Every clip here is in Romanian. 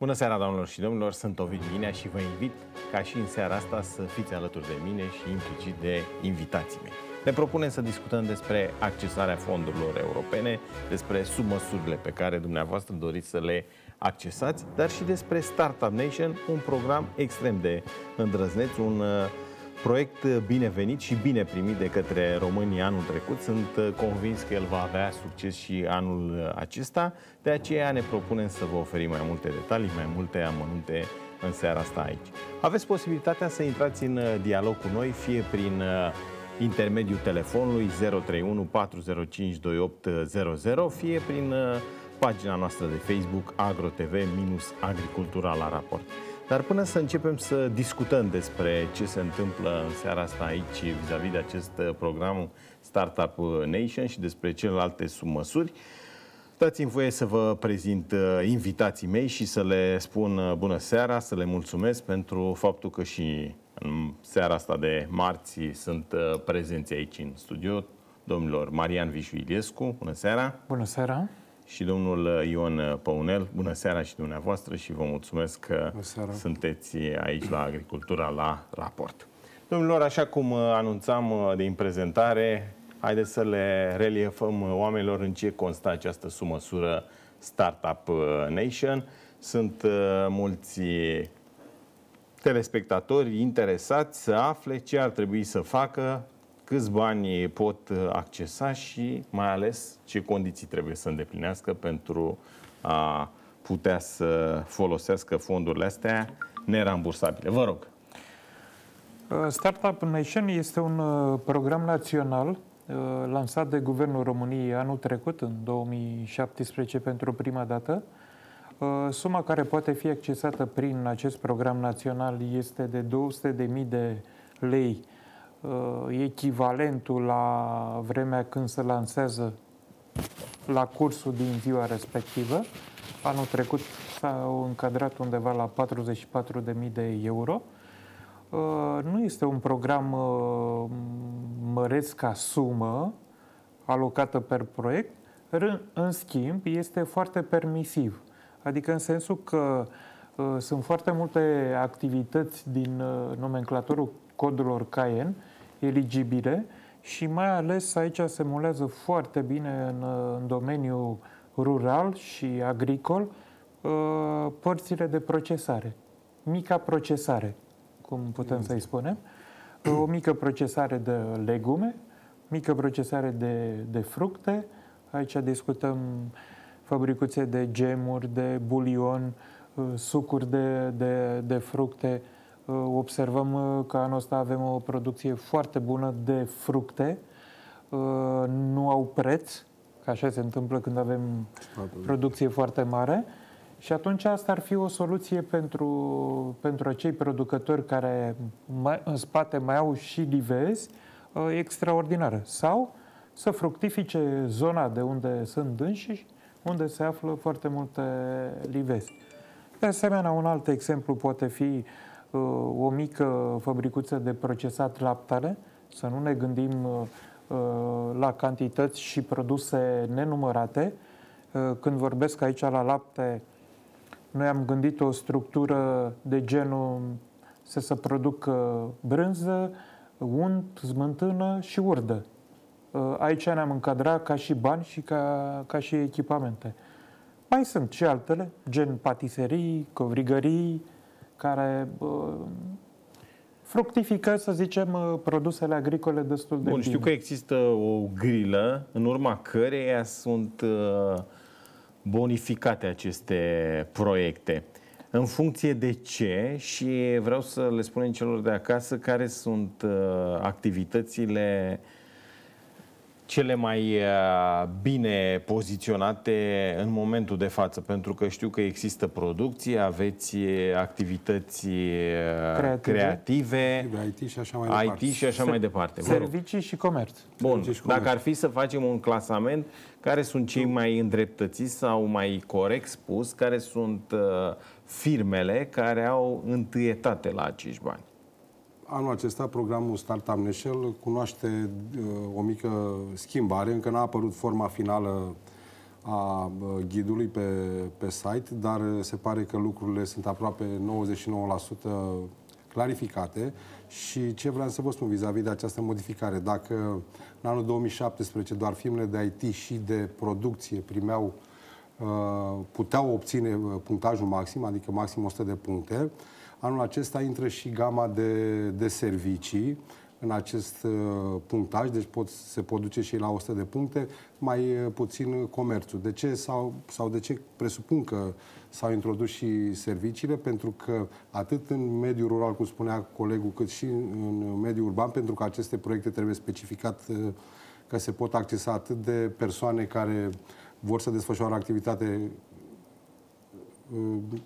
Bună seara, doamnelor și domnilor! Sunt Ovidiu Minea și vă invit ca și în seara asta să fiți alături de mine și implicit de invitații mei. Ne propunem să discutăm despre accesarea fondurilor europene, despre submăsurile pe care dumneavoastră doriți să le accesați, dar și despre Startup Nation, un program extrem de îndrăzneț, un uh, proiect binevenit și bine primit de către România anul trecut. Sunt uh, convins că el va avea succes și anul uh, acesta. De aceea ne propunem să vă oferim mai multe detalii, mai multe amănunte în seara asta aici. Aveți posibilitatea să intrați în uh, dialog cu noi, fie prin intermediul telefonului 031 405 2800, fie prin pagina noastră de Facebook agrotv-agricultura la raport. Dar până să începem să discutăm despre ce se întâmplă în seara asta aici vis-a-vis -vis de acest uh, program Startup Nation și despre celelalte sumăsuri, Dați-mi voie să vă prezint uh, invitații mei și să le spun uh, bună seara, să le mulțumesc pentru faptul că și în seara asta de marți sunt prezenți aici în studio domnilor Marian Vișu Iliescu, bună seara! Bună seara! și domnul uh, Ion uh, Păunel. Bună seara și dumneavoastră și vă mulțumesc că sunteți aici la Agricultura la Raport. Domnilor, așa cum uh, anunțam din prezentare, haideți să le reliefăm oamenilor în ce constă această sumăsură Startup Nation. Sunt mulți telespectatori interesați să afle ce ar trebui să facă câți bani pot uh, accesa și mai ales ce condiții trebuie să îndeplinească pentru a putea să folosească fondurile astea nerambursabile. Vă rog. Uh, Startup Nation este un uh, program național lansat de Guvernul României anul trecut, în 2017, pentru prima dată. Suma care poate fi accesată prin acest program național este de 200.000 de lei Uh, echivalentul la vremea când se lansează la cursul din ziua respectivă. Anul trecut s-au încadrat undeva la 44.000 de euro. Uh, nu este un program uh, măreț ca sumă alocată per proiect, în schimb este foarte permisiv. Adică în sensul că sunt foarte multe activități din nomenclatorul codurilor CAEN eligibile și mai ales aici se mulează foarte bine în, în domeniul rural și agricol uh, părțile de procesare. Mica procesare, cum putem să-i exact. spunem. O mică procesare de legume, mică procesare de, de fructe. Aici discutăm fabricuțe de gemuri, de bulion, uh, sucuri de, de, de fructe, uh, Observăm că anul ăsta avem o producție foarte bună de fructe, nu au preț, ca așa se întâmplă când avem producție foarte mare. Și atunci asta ar fi o soluție pentru, pentru acei producători care mai, în spate mai au și livezi extraordinară. Sau să fructifice zona de unde sunt dânsi, unde se află foarte multe livezi. De asemenea, un alt exemplu poate fi uh, Uh, o mică fabricuță de procesat laptele, să nu ne gândim uh, uh, la cantități și produse nenumărate. Când vorbesc aici la lapte, noi am gândit o structură de genul să se producă brânză, unt, smântână și urdă. Aici ne-am încadrat ca și bani și ca, ca și echipamente. Mai sunt și altele, gen patiserii, covrigării, care fructifică, să zicem, uh, produsele agricole destul de Bun, bine. știu că există o grilă în urma căreia sunt uh, bonificate aceste proiecte. În funcție de ce și vreau să le spunem celor de acasă care sunt uh, activitățile uh, cele mai uh, bine poziționate în momentul de față? Pentru că știu că există producție, aveți uh, activități uh, creative, creative IT și așa mai departe. IT și așa mai departe. Servicii și comerț. Bun, și comerț. dacă ar fi să facem un clasament, care sunt cei mai îndreptățiți sau mai corect spus, care sunt firmele care au întâietate la acești bani? anul acesta programul Startup Nation cunoaște uh, o mică schimbare, încă n-a apărut forma finală a uh, ghidului pe, pe site, dar uh, se pare că lucrurile sunt aproape 99% clarificate și ce vreau să vă spun vis-a-vis -vis de această modificare. Dacă în anul 2017 doar firmele de IT și de producție primeau, puteau obține punctajul maxim, adică maxim 100 de puncte, Anul acesta intră și gama de, de servicii în acest uh, punctaj, deci pot, se pot duce și la 100 de puncte, mai uh, puțin uh, comerțul. De ce sau, sau de ce presupun că s-au introdus și serviciile? Pentru că atât în mediul rural, cum spunea colegul, cât și în mediul urban, pentru că aceste proiecte trebuie specificat că se pot accesa atât de persoane care vor să desfășoare activitate Uh,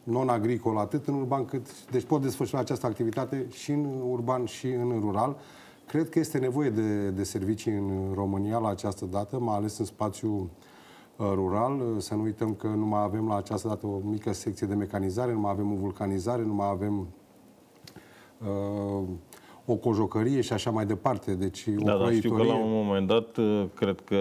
non-agricol, atât în urban cât... Deci pot desfășura această activitate și în urban și în rural. Cred că este nevoie de, de servicii în România la această dată, mai ales în spațiul uh, rural. Uh, să nu uităm că nu mai avem la această dată o mică secție de mecanizare, nu mai avem o vulcanizare, nu mai avem uh, o cojocărie și așa mai departe. Deci, o da, dar știu că la un moment dat, cred că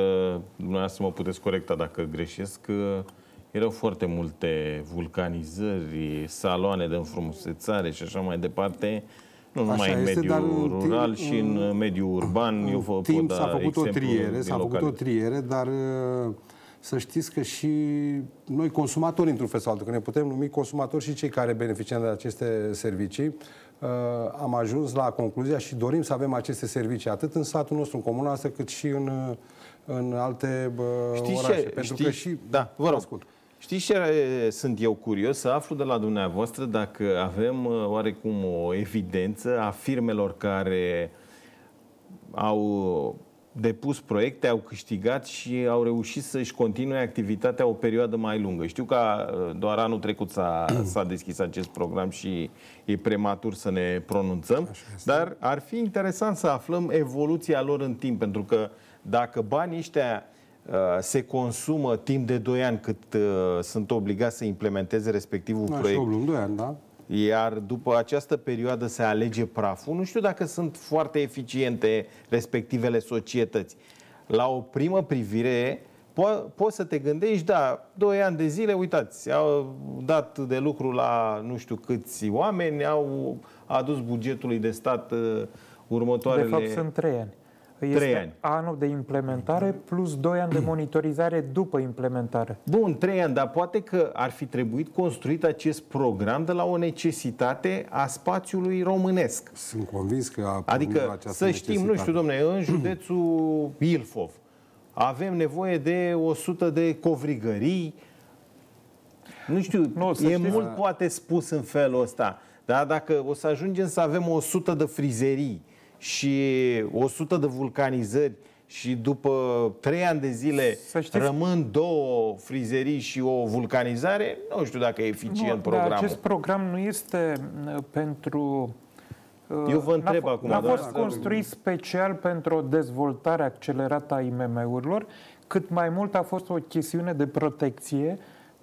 dumneavoastră mă puteți corecta dacă greșesc, că erau foarte multe vulcanizări, saloane de înfrumusețare și așa mai departe, nu numai așa în este, mediul în rural timp, și în mediul urban. În eu vă timp da s-a făcut o triere, s-a făcut o triere, dar uh, să știți că și noi consumatori, într-un fel sau altul, că ne putem numi consumatori și cei care beneficiază de aceste servicii, uh, am ajuns la concluzia și dorim să avem aceste servicii atât în satul nostru, în comuna asta, cât și în, uh, în alte uh, orașe. Ce, pentru știi, că și... Da, vă rog. Ascult. Știți ce sunt eu curios? Să aflu de la dumneavoastră dacă avem oarecum o evidență a firmelor care au depus proiecte, au câștigat și au reușit să-și continue activitatea o perioadă mai lungă. Știu că doar anul trecut s-a, deschis acest program și e prematur să ne pronunțăm, dar ar fi interesant să aflăm evoluția lor în timp, pentru că dacă banii ăștia Uh, se consumă timp de 2 ani cât uh, sunt obligați să implementeze respectivul da, proiect. Și 8 2 ani, da. Iar după această perioadă se alege praful. Nu știu dacă sunt foarte eficiente respectivele societăți. La o primă privire, po- poți să te gândești, da, 2 ani de zile, uitați, au dat de lucru la nu știu câți oameni, au adus bugetului de stat următoarele... Uh, de fapt, sunt 3 ani. Este trei ani. anul de implementare plus 2 ani de monitorizare după implementare. Bun, 3 ani, dar poate că ar fi trebuit construit acest program de la o necesitate a spațiului românesc. Sunt convins că a Adică să știm, nu știu, domnule, în județul Ilfov avem nevoie de 100 de covrigării. Nu știu, nu, e știți, mult a... poate spus în felul ăsta. Dar dacă o să ajungem să avem 100 de frizerii, și 100 de vulcanizări și după 3 ani de zile rămân două frizerii și o vulcanizare, nu știu dacă e eficient nu, programul. Dar acest program nu este uh, pentru... Uh, Eu vă întreb acum. A da? fost construit special pentru o dezvoltare accelerată a IMM-urilor, cât mai mult a fost o chestiune de protecție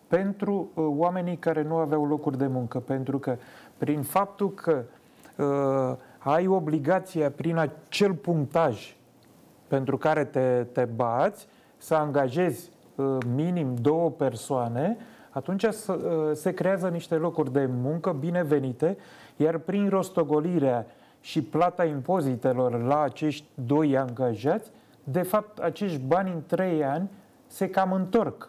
pentru uh, oamenii care nu aveau locuri de muncă, pentru că prin faptul că uh, ai obligația prin acel punctaj pentru care te, te bați să angajezi uh, minim două persoane, atunci uh, se creează niște locuri de muncă binevenite, iar prin rostogolirea și plata impozitelor la acești doi angajați, de fapt acești bani în trei ani se cam întorc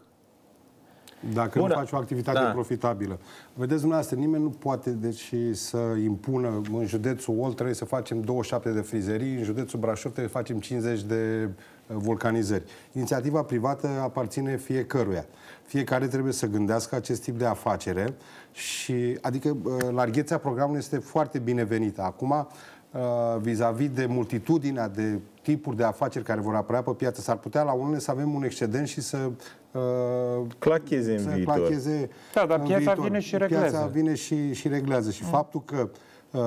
dacă Bună. nu da. faci o activitate da. profitabilă. Vedeți dumneavoastră, nimeni nu poate deci, să impună în județul Olt trebuie să facem 27 de frizerii, în județul Brașov trebuie să facem 50 de uh, vulcanizări. Inițiativa privată aparține fiecăruia. Fiecare trebuie să gândească acest tip de afacere și, adică, uh, larghețea programului este foarte binevenită. Acum, uh, vis-a-vis -vis de multitudinea de tipuri de afaceri care vor apărea pe piață, s-ar putea la unele să avem un excedent și să Uh, clacheze în viitor. Clacheze da, dar piața viitor. vine și reglează. Piața vine și, și reglează. Și mm. faptul că uh,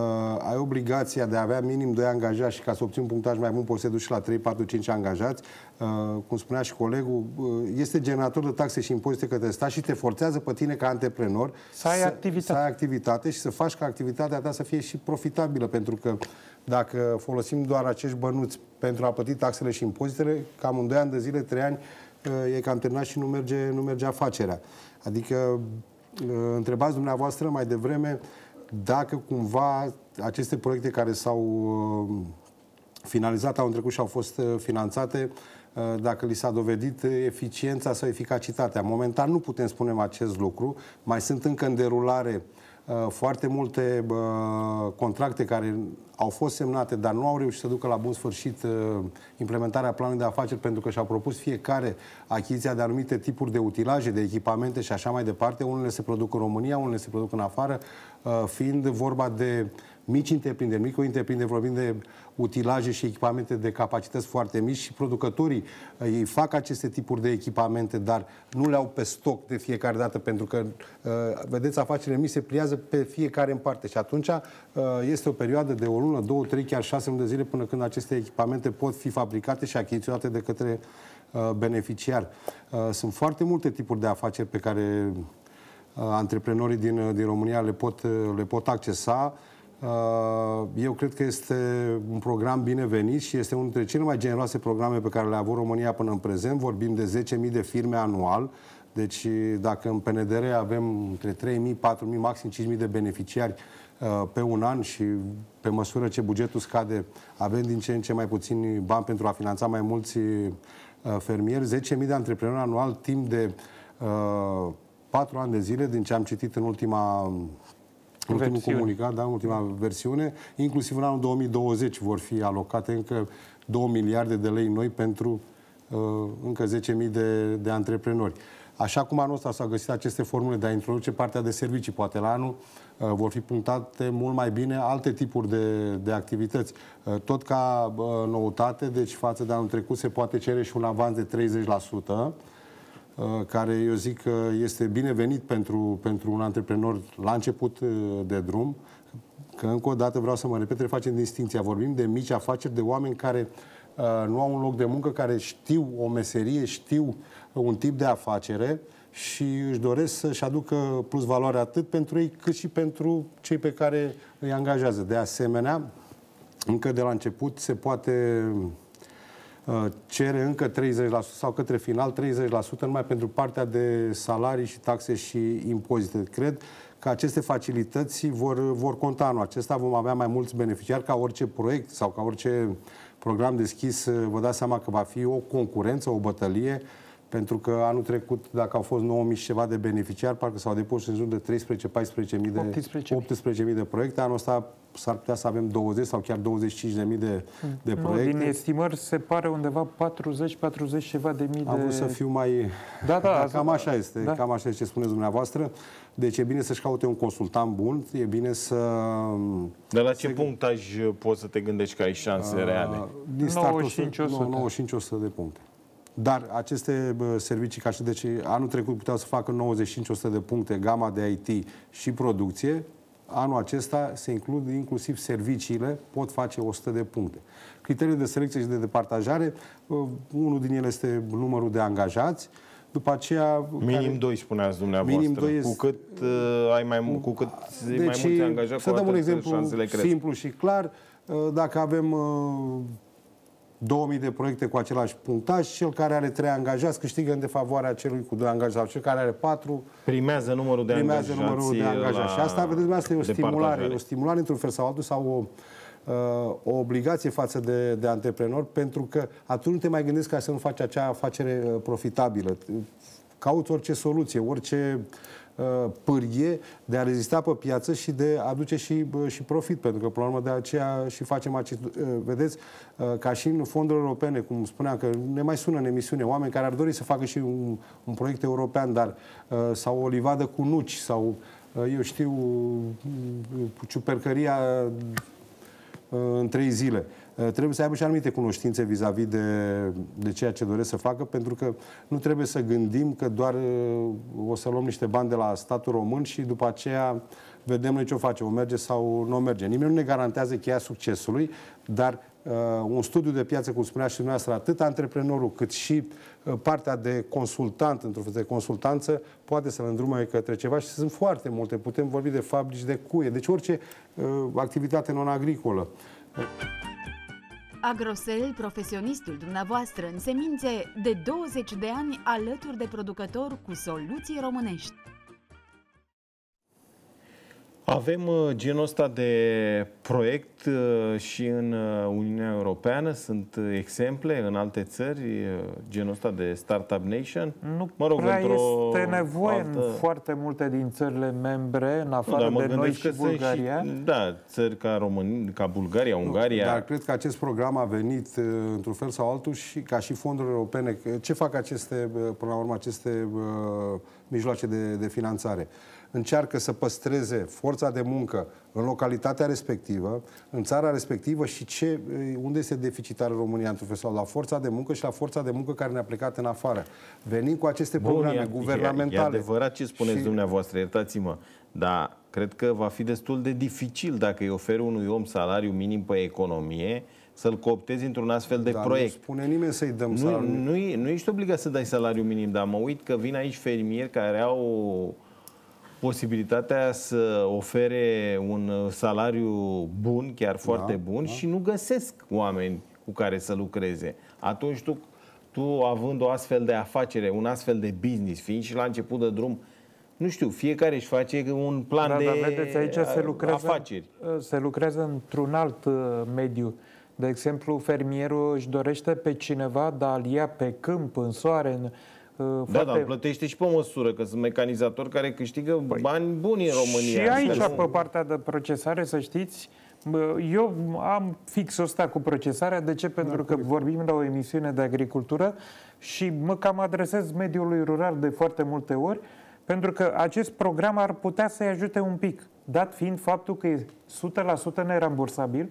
ai obligația de a avea minim 2 angajați și ca să obții un punctaj mai bun poți să duci la 3, 4, 5 angajați, uh, cum spunea și colegul, uh, este generator de taxe și impozite către stat și te forțează pe tine ca antreprenor să ai, să, activitate. să ai activitate și să faci ca activitatea ta să fie și profitabilă, pentru că dacă folosim doar acești bănuți pentru a plăti taxele și impozitele, cam în 2 ani de zile, 3 ani, uh, e cam terminat și nu merge, nu merge afacerea. Adică uh, întrebați dumneavoastră mai devreme dacă cumva aceste proiecte care s-au uh, finalizat, au trecut și au fost uh, finanțate, dacă li s-a dovedit eficiența sau eficacitatea. Momentan nu putem spune acest lucru, mai sunt încă în derulare uh, Uh, foarte multe contracte care au fost semnate, dar nu au reușit să ducă la bun sfârșit uh, implementarea planului de afaceri pentru că și-au propus fiecare achiziția de anumite tipuri de utilaje, de echipamente și așa mai departe. Unele se produc în România, unele se produc în afară, uh, fiind vorba de uh, mici întreprinderi, mici întreprinderi, vorbim de utilaje și echipamente de capacități foarte mici și producătorii uh, ei fac aceste tipuri de echipamente, dar nu le au pe stoc de fiecare dată, pentru că, uh, vedeți, afacerile mici se pliază pe fiecare în parte și atunci uh, este o perioadă de o lună, două, trei, chiar șase luni de zile până când aceste echipamente pot fi fabricate și achiziționate de către beneficiar. Sunt foarte multe tipuri de afaceri pe care antreprenorii din, din România le pot, le pot accesa. Uh, eu cred că este un program binevenit și este unul dintre cele mai generoase programe pe care le-a avut România până în prezent. Vorbim de 10.000 de firme anual, deci dacă în PNDR avem între 3.000, 4.000, maxim 5.000 de beneficiari uh, pe un an și pe măsură ce bugetul scade, avem din ce în ce mai puțini bani pentru a finanța mai mulți uh, fermieri, 10.000 de antreprenori anual timp de uh, 4 ani de zile, din ce am citit în ultima ultimul versiune. comunicat, da, ultima versiune, inclusiv în anul 2020 vor fi alocate încă 2 miliarde de lei noi pentru uh, încă 10.000 de, de antreprenori. Așa cum anul ăsta s-au găsit aceste formule de a introduce partea de servicii, poate la anul uh, vor fi punctate mult mai bine alte tipuri de, de activități. Uh, tot ca uh, noutate, deci față de anul trecut se poate cere și un avans de 30%, Uh, care eu zic că este binevenit pentru, pentru un antreprenor la început uh, de drum, că încă o dată vreau să mă repet, facem distinția. Vorbim de mici afaceri, de oameni care uh, nu au un loc de muncă, care știu o meserie, știu un tip de afacere și își doresc să-și aducă plus valoare atât pentru ei, cât și pentru cei pe care îi angajează. De asemenea, încă de la început se poate Uh, cere încă 30% sau către final 30% numai pentru partea de salarii și taxe și impozite. Cred că aceste facilități vor, vor conta anul acesta, vom avea mai mulți beneficiari ca orice proiect sau ca orice program deschis, uh, vă dați seama că va fi o concurență, o bătălie pentru că anul trecut, dacă au fost 9.000 și ceva de beneficiari, parcă s-au depus în jur de 13-14.000 de, 18 de proiecte. Anul ăsta s-ar putea să avem 20 sau chiar 25.000 de, hmm. de nu, proiecte. din estimări se pare undeva 40-40 ceva de mii de... Am vrut să fiu mai... Da, da. da, cam așa este, da. cam așa este ce spuneți dumneavoastră. Deci e bine să-și caute un consultant bun, e bine să... De la ce se... punctaj poți să te gândești că ai șanse reale? Din 95-100 de puncte. Dar aceste servicii, ca și deci anul trecut puteau să facă 95-100 de puncte gama de IT și producție, anul acesta se includ inclusiv serviciile, pot face 100 de puncte. Criteriile de selecție și de departajare, unul din ele este numărul de angajați, după aceea... Minim care... 2, spuneați dumneavoastră. Minim 2 este... Cu cât uh, ai mai, mult, cu cât deci, mai mulți angajați, să dăm un exemplu simplu și clar. Uh, dacă avem uh, 2000 de proiecte cu același punctaj, cel care are 3 angajați câștigă în defavoarea celui cu 2 angajați sau cel care are 4 primează numărul de primează angajați. Numărul de angajați. Și asta, vedeți, asta e o stimulare, o stimulare într-un fel sau altul sau o, uh, o obligație față de, de antreprenor pentru că atunci nu te mai gândești ca să nu faci acea afacere uh, profitabilă. Cauți orice soluție, orice Uh, pârghie de a rezista pe piață și de a aduce și, uh, și profit, pentru că, până la urmă, de aceea și facem acest... Uh, vedeți, ca și în fondurile europene, cum spuneam, că ne mai sună în emisiune oameni care ar dori să facă și un, un proiect european, dar sau o livadă cu nuci, sau eu știu mm, mm, ciupercăria Uh, în trei zile. Uh, trebuie să aibă și anumite cunoștințe vis-a-vis -vis de, de ceea ce doresc să facă, pentru că nu trebuie să gândim că doar uh, o să luăm niște bani de la statul român și după aceea vedem noi ce o facem, o merge sau nu o merge. Nimeni nu ne garantează cheia succesului, dar uh, un studiu de piață, cum spunea și dumneavoastră, atât antreprenorul cât și uh, partea de consultant, într-o de consultanță, poate să-l îndrume către ceva și sunt foarte multe. Putem vorbi de fabrici, de cuie, deci orice uh, activitate non-agricolă. Agrosel, profesionistul dumneavoastră în semințe, de 20 de ani alături de producător cu soluții românești. Avem uh, genul ăsta de proiect uh, și în uh, Uniunea Europeană, sunt exemple în alte țări, genul ăsta de Startup Nation? Nu mă rog, prea este nevoie altă... în foarte multe din țările membre, în da, afară nu, de noi și Bulgaria. Și, da, țări ca, România, ca Bulgaria, nu, Ungaria. Dar cred că acest program a venit într-un fel sau altul și ca și fonduri europene. Ce fac aceste, până la urmă, aceste uh, mijloace de, de finanțare? încearcă să păstreze forța de muncă în localitatea respectivă, în țara respectivă și ce, eh, unde este deficitară România într-un fel sau la forța de muncă și la forța de muncă care ne-a plecat în afară. Venim cu aceste Bun, programe e, guvernamentale. E, adevărat ce spuneți și... dumneavoastră, iertați-mă, dar cred că va fi destul de dificil dacă îi oferi unui om salariu minim pe economie, să-l cooptezi într-un astfel de dar proiect. Nu spune nimeni să-i dăm nu, salariu. Nu, nu ești obligat să dai salariu minim, dar mă uit că vin aici fermieri care au posibilitatea să ofere un uh, salariu bun, chiar da, foarte da, bun, da. și nu găsesc oameni cu care să lucreze. Atunci tu, tu având o astfel de afacere, un astfel de business, fiind și la început de drum, nu știu, fiecare își face un plan da, de da, vedeți, aici se uh, lucrează, afaceri. Uh, se lucrează într-un alt mediu. De exemplu, fermierul își dorește pe cineva, dar ia pe câmp, în soare, în, da, foarte... Da, dar plătește și pe măsură, că sunt mecanizatori care câștigă păi, bani buni în România. Și aici, nu... pe partea de procesare, să știți, eu am fix ăsta cu procesarea. De ce? Pentru că vorbim la o emisiune de agricultură și mă cam adresez mediului rural de foarte multe ori, pentru că acest program ar putea să-i ajute un pic, dat fiind faptul că e 100% nerambursabil,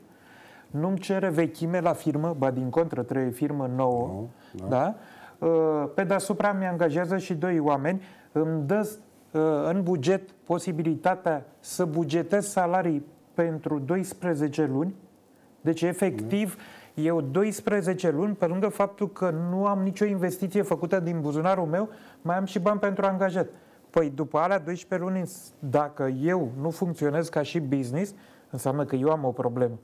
nu-mi cere vechime la firmă, ba din contră, trebuie firmă nouă, no, no. da? da? Uh, pe deasupra mi angajează și doi oameni, îmi dă uh, în buget posibilitatea să bugetez salarii pentru 12 luni, deci efectiv mm. eu 12 luni, pe lângă faptul că nu am nicio investiție făcută din buzunarul meu, mai am și bani pentru angajat. Păi după alea 12 luni, dacă eu nu funcționez ca și business, înseamnă că eu am o problemă.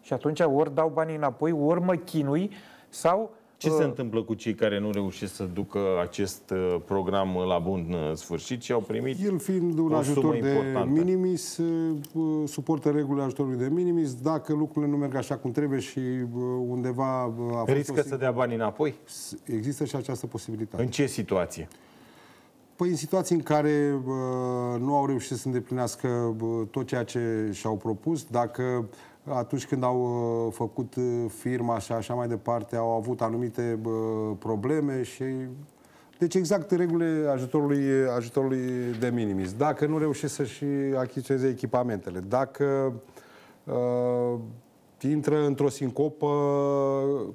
Și atunci ori dau banii înapoi, ori mă chinui, sau ce se uh. întâmplă cu cei care nu reușesc să ducă acest uh, program la bun uh, sfârșit și au primit El fiind un ajutor de importantă. minimis, suportă regulile ajutorului de minimis. Dacă lucrurile nu merg așa cum trebuie și undeva... A fost Riscă să dea bani înapoi? Există și această posibilitate. În ce situație? Păi în situații în care uh, nu au reușit să îndeplinească uh, tot ceea ce și-au propus, dacă atunci când au uh, făcut uh, firma și așa mai departe, au avut anumite probleme și... Deci exact regulile ajutorului, ajutorului de minimis. Dacă nu reușește să-și achiziționeze echipamentele, dacă uh, intră într-o sincopă,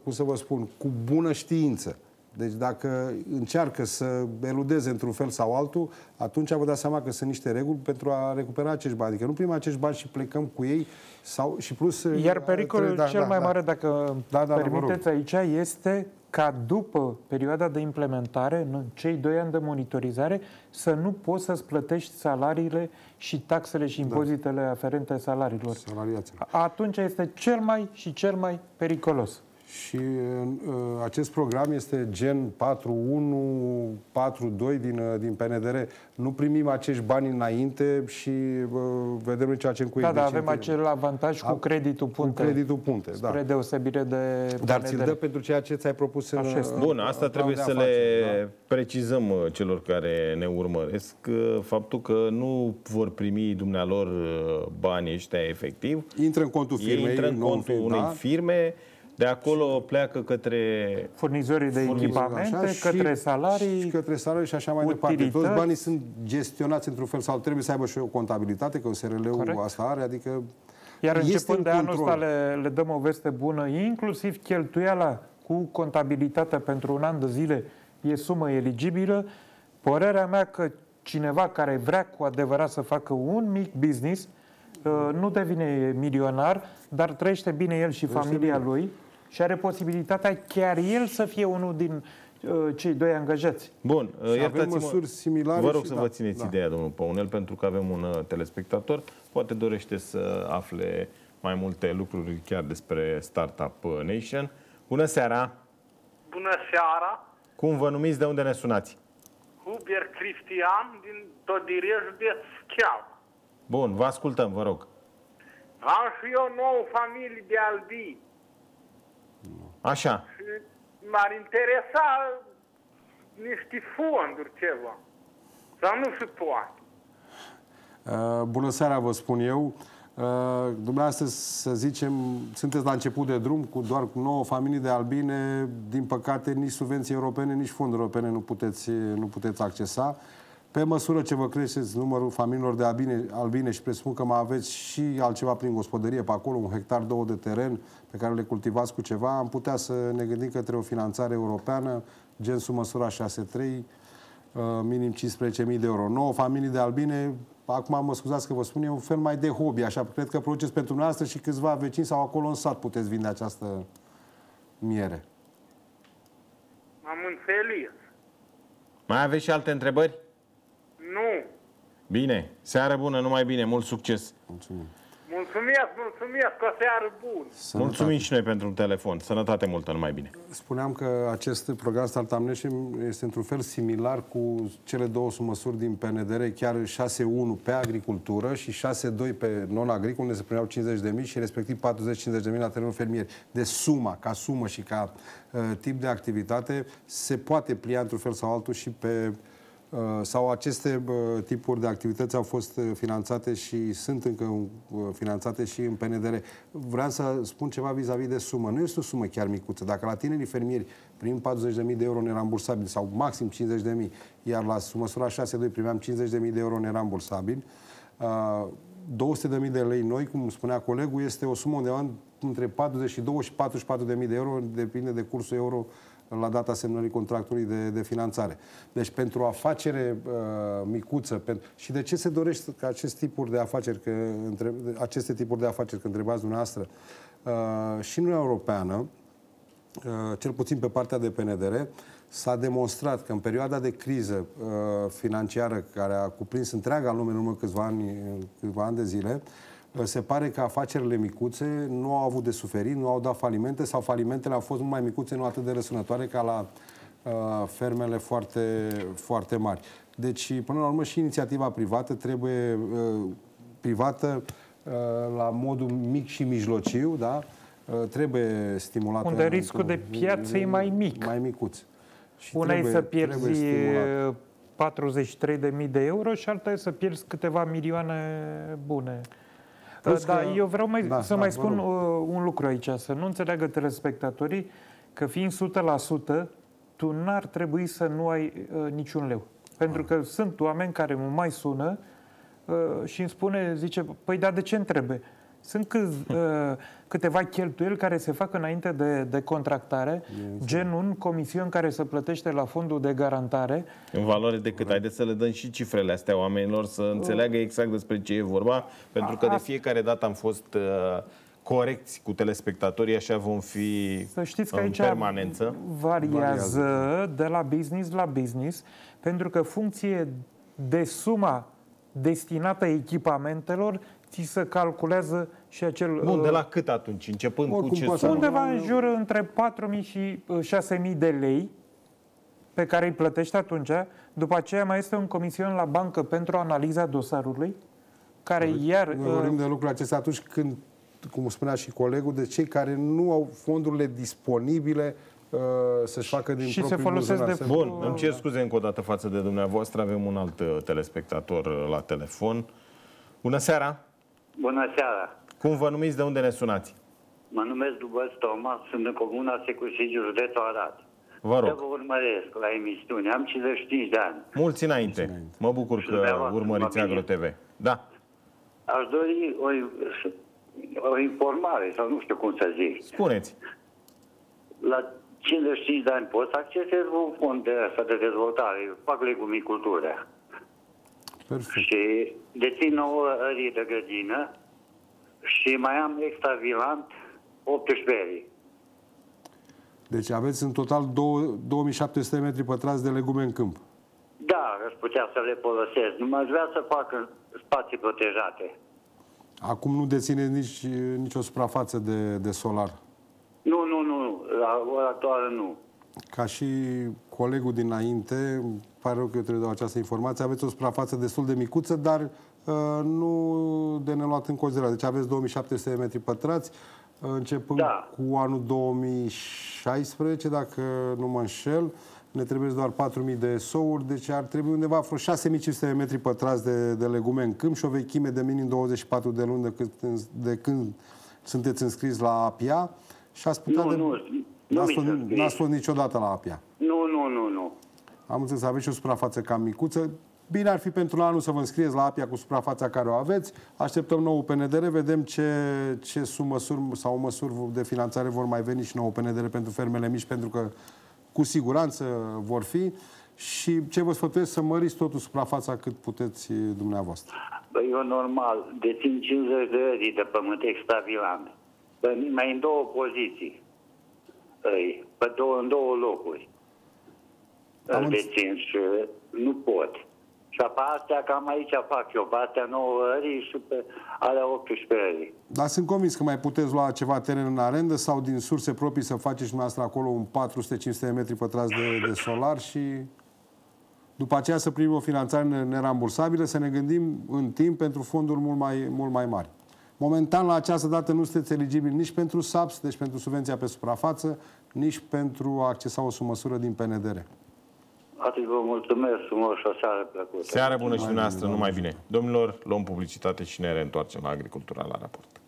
cum să vă spun, cu bună știință, deci dacă încearcă să eludeze într-un fel sau altul, atunci vă dați seama că sunt niște reguli pentru a recupera acești bani. Adică nu primim acești bani și plecăm cu ei sau, și plus... Iar uh, pericolul trebuie, da, cel da, mai da, mare, dacă da, da, da permiteți da, aici, este ca după perioada de implementare, în cei doi ani de monitorizare, să nu poți să-ți plătești salariile și taxele și da. impozitele da. aferente salariilor. Salariația. Atunci este cel mai și cel mai periculos. Și uh, acest program este gen 4.1, 4.2 din, ă, din PNDR. Nu primim acești bani înainte și uh, vedem ceea ce cu Da, dar avem acel avantaj cu creditul punte. Cu creditul punte, da. Spre deosebire de PNDR. Dar ți-l dă pentru ceea ce ți-ai propus în... Așa Bun, asta în trebuie să le da? precizăm celor care ne urmăresc. Faptul că nu vor primi dumnealor banii ăștia efectiv. Intră în contul firmei. Intră în contul unei da? firme de acolo pleacă către furnizorii de echipamente, așa, către și, salarii, și către salarii și așa mai utilități. departe. Toți banii sunt gestionați într-un fel sau trebuie să aibă și o contabilitate, că o ul asta are, adică Iar începând de anul ăsta le, le dăm o veste bună, inclusiv cheltuiala cu contabilitatea pentru un an de zile e sumă eligibilă. Părerea mea că cineva care vrea cu adevărat să facă un mic business uh, nu devine milionar, dar trăiește bine el și trăiește familia bine. lui și are posibilitatea chiar el să fie unul din uh, cei doi angajați. Bun, uh, avem măsuri similare. Vă rog și, să da, vă țineți da. ideea, domnul Păunel, pentru că avem un uh, telespectator, poate dorește să afle mai multe lucruri chiar despre Startup Nation. Bună seara! Bună seara! Cum vă numiți, de unde ne sunați? Huber Cristian, din Todirej de Schiav. Bun, vă ascultăm, vă rog. Am și eu nouă familie de albii. Așa. M-ar interesa niște fonduri, ceva. dar nu se poate. Uh, bună seara, vă spun eu. Uh, dumneavoastră, să zicem, sunteți la început de drum cu doar 9 familii de albine. Din păcate, nici subvenții europene, nici fonduri europene nu puteți, nu puteți accesa. Uh, pe măsură ce vă creșteți numărul familiilor de albine, albine și presupun că mai aveți și altceva prin gospodărie pe acolo, un hectar, două de teren pe care le cultivați cu ceva, am putea să ne gândim către o finanțare europeană, gen sub măsura 6-3, uh, minim 15.000 de euro. 9 familii de albine, acum mă scuzați că vă spun, e un fel mai de hobby, așa, cred că produceți pentru noastră și câțiva vecini sau acolo în sat puteți vinde această miere. Am înțeles. Mai aveți și alte întrebări? Nu. Bine. Seară bună, numai bine. Mult succes. Mulțumim. Mulțumesc, mulțumesc, o seară bună. Sănătate. Mulțumim și noi pentru un telefon. Sănătate multă, numai bine. Spuneam că acest program Startup Nation este într-un fel similar cu cele două măsuri din PNDR, chiar 6.1 pe agricultură și 6.2 pe non agricul unde se primeau 50.000 și respectiv 40-50.000 la terenul fermier. De suma, ca sumă și ca uh, tip de activitate, se poate plia într-un fel sau altul și pe Uh, sau aceste uh, tipuri de activități au fost uh, finanțate și sunt încă finanțate și în PNDR. Vreau să spun ceva vis-a-vis -vis de sumă. Nu este o sumă chiar micuță. Dacă la tinerii fermieri prim 40.000 de euro nerambursabil sau maxim 50.000, iar la măsura 6.2 primeam 50.000 de euro nerambursabil, 200.000 de lei noi, cum spunea colegul, este o sumă undeva între 42 și 44.000 de euro, depinde de cursul euro la data semnării contractului de, de finanțare. Deci pentru o afacere uh, micuță, pentru... și de ce se dorește ca acest tipuri de afaceri, că între... aceste tipuri de afaceri, că întrebați dumneavoastră, uh, și în Uniunea Europeană, uh, cel puțin pe partea de PNDR, s-a demonstrat că în perioada de criză uh, financiară care a cuprins întreaga lume în urmă câțiva ani, câțiva ani de zile, uh, se pare că afacerile micuțe nu au avut de suferit, nu au dat falimente sau falimentele au fost mai micuțe, nu atât de răsunătoare ca la uh, fermele foarte, foarte mari. Deci, până la urmă, și inițiativa privată trebuie uh, privată uh, la modul mic și mijlociu, da? Uh, trebuie stimulată. Unde riscul de piață e mai mic. Mai micuț. Și Una trebuie, e să pierzi 43.000 de euro și alta e să pierzi câteva milioane bune. Plus da, că... eu vreau mai, da, să da, mai spun rog. Uh, un lucru aici, să nu înțeleagă telespectatorii că fiind 100%, tu n-ar trebui să nu ai uh, niciun leu. Pentru că sunt oameni care mă mai sună uh, și îmi spune, zice, păi da, de ce întrebe? Uh, sunt câ, hm. ă, câteva cheltuieli care se fac înainte de, de contractare, exact. gen un comision care se plătește la fondul de garantare. În valoare de cât? Haideți să le dăm și cifrele astea oamenilor să ă. înțeleagă exact despre ce e vorba, pentru că de fiecare dată am fost ă, corecți cu telespectatorii, așa vom fi Să știți că aici permanență. variază de la business la business, pentru că funcție de suma destinată echipamentelor ți se calculează și acel... Bun, de uh, la cât atunci? Începând cu ce sumă? Undeva în jur între 4.000 și 6.000 uh, de lei pe care îi plătești atunci. După aceea mai este un comision la bancă pentru analiza dosarului, care Noi iar... Noi uh, vorbim de lucrul acesta atunci când, cum spunea și colegul, de cei care nu au fondurile disponibile să-și facă din și se folosesc de... Bun, îmi cer scuze încă o dată față de dumneavoastră, avem un alt telespectator la telefon. Bună seara! Bună seara! Cum vă numiți? De unde ne sunați? Mă numesc Dubăț Toma, sunt în comuna Secursigi, județul Arad. Vă rog. Să vă urmăresc la emisiune. Am 55 de ani. Mulți înainte. Mulți înainte. Mă bucur că urmăriți Agro TV. Da. Aș dori o, o informare, sau nu știu cum să zic. Spuneți. La 55 de ani pot să accesez un fond de, de dezvoltare. Fac legumicultură. Perfect. Și dețin 9 ări de grădină și mai am extravilant 18 ări. Deci aveți în total 2, 2700 metri pătrați de legume în câmp. Da, aș putea să le folosesc. nu aș vrea să fac în spații protejate. Acum nu deține nici, o suprafață de, de solar. Nu, nu, nu. La ora nu. Ca și colegul dinainte, pare rău că eu trebuie această informație, aveți o suprafață destul de micuță, dar uh, nu de neluat în considerare. Deci aveți 2700 metri pătrați, uh, începând da. cu anul 2016, dacă nu mă înșel, ne trebuie doar 4.000 de souri, deci ar trebui undeva vreo 6.500 metri pătrați de, de legume în câmp și o vechime de minim 24 de luni de când, de când sunteți înscris la APIA și ați putea nu, de... Nu, nu, n-ați fost, fost niciodată la APIA. Nu, nu, nu, nu. Am înțeles, aveți și o suprafață cam micuță. Bine ar fi pentru anul să vă înscrieți la APIA cu suprafața care o aveți. Așteptăm nou PNDR, vedem ce, ce sumăsuri sau măsuri de finanțare vor mai veni și nou PNDR pentru fermele mici, pentru că cu siguranță vor fi. Și ce vă sfătuiesc să măriți totul suprafața cât puteți dumneavoastră. Bă, eu normal dețin 50 de zi de pământ extravilant. Mai în două poziții. Pe două, în două locuri. Am rețin și uh, nu pot. Și pe astea cam aici fac eu, pe astea 9 ori și pe alea 18 ori. Dar sunt convins că mai puteți lua ceva teren în arendă sau din surse proprii să faceți dumneavoastră acolo un 400-500 de metri pătrați de, de solar și după aceea să primim o finanțare nerambursabilă, să ne gândim în timp pentru fonduri mult mai, mult mai mari. Momentan, la această dată, nu sunteți eligibili nici pentru SAPS, deci pentru subvenția pe suprafață, nici pentru a accesa o sumăsură din PNDR. Atât vă mulțumesc frumos și o seară plăcută. Seară bună și dumneavoastră, numai bine. Domnilor, luăm publicitate și ne reîntoarcem la agricultura la raport.